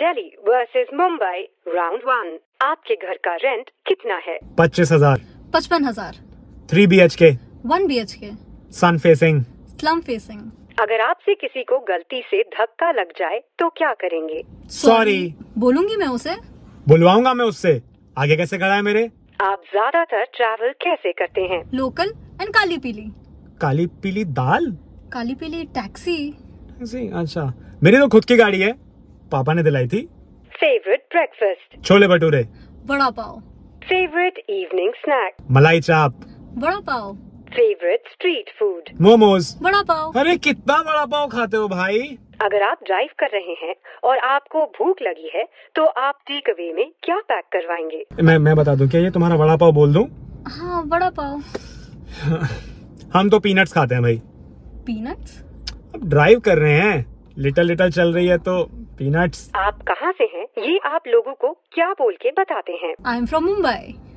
Delhi versus Mumbai round one आपके घर का रेंट कितना है पच्चीस हजार पचपन हजार three B H K one B H K sun facing slum facing अगर आपसे किसी को गलती से धक्का लग जाए तो क्या करेंगे सॉरी बोलूंगी मैं उसे बुलवाऊंगा मैं उससे आगे कैसे खड़ा है मेरे आप ज्यादातर ट्रैवल कैसे करते हैं लोकल एंड काली पीली काली पीली दाल काली पीली टैक्सी अच्छा मेरी तो खुद की गाड़ी है पापा ने दिलाई थी फेवरेट ब्रेकफास्ट छोले भटूरे बड़ा pav favourite evening snack malai chaap vada pav favourite street food momos vada pav अरे कितना बड़ा पाव खाते हो भाई अगर आप ड्राइव कर रहे हैं और आपको भूख लगी है तो आप टेक अवे में क्या पैक करवाएंगे मैं मैं बता दूं क्या ये तुम्हारा वड़ा पाव बोल दूं हाँ वड़ा पाव हम तो पीनट्स खाते हैं भाई पीनट्स अब ड्राइव कर रहे हैं लिटल लिटल चल रही है तो पीनट्स आप कहाँ से हैं ये आप लोगों को क्या बोल के बताते हैं आई एम फ्रॉम मुंबई